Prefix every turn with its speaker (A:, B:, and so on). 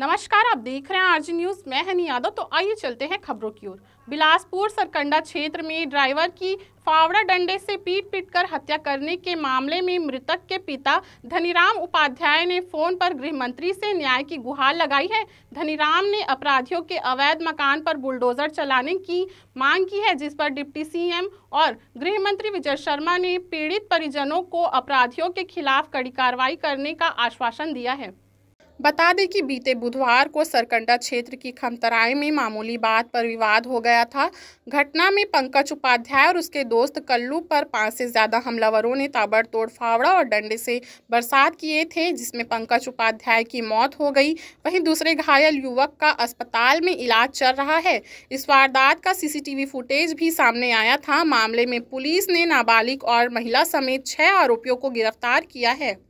A: नमस्कार आप देख रहे हैं आरजी न्यूज मैं हनी यादव तो आइए चलते हैं खबरों की ओर बिलासपुर सरकंडा क्षेत्र में ड्राइवर की फावड़ा डंडे से पीट पीट कर हत्या करने के मामले में मृतक के पिता धनीराम उपाध्याय ने फोन पर गृह मंत्री से न्याय की गुहार लगाई है धनीराम ने अपराधियों के अवैध मकान पर बुलडोजर चलाने की मांग की है जिस पर डिप्टी सीएम और गृह मंत्री विजय शर्मा ने पीड़ित परिजनों को अपराधियों के खिलाफ कड़ी कार्रवाई करने का आश्वासन दिया है बता दें कि बीते बुधवार को सरकंडा क्षेत्र की खमतराई में मामूली बात पर विवाद हो गया था घटना में पंकज उपाध्याय और उसके दोस्त कल्लू पर पाँच से ज़्यादा हमलावरों ने ताबड़तोड़ फावड़ा और डंडे से बरसात किए थे जिसमें पंकज उपाध्याय की मौत हो गई वहीं दूसरे घायल युवक का अस्पताल में इलाज चल रहा है इस वारदात का सीसीटीवी फुटेज भी सामने आया था मामले में पुलिस ने नाबालिग और महिला समेत छह आरोपियों को गिरफ्तार किया है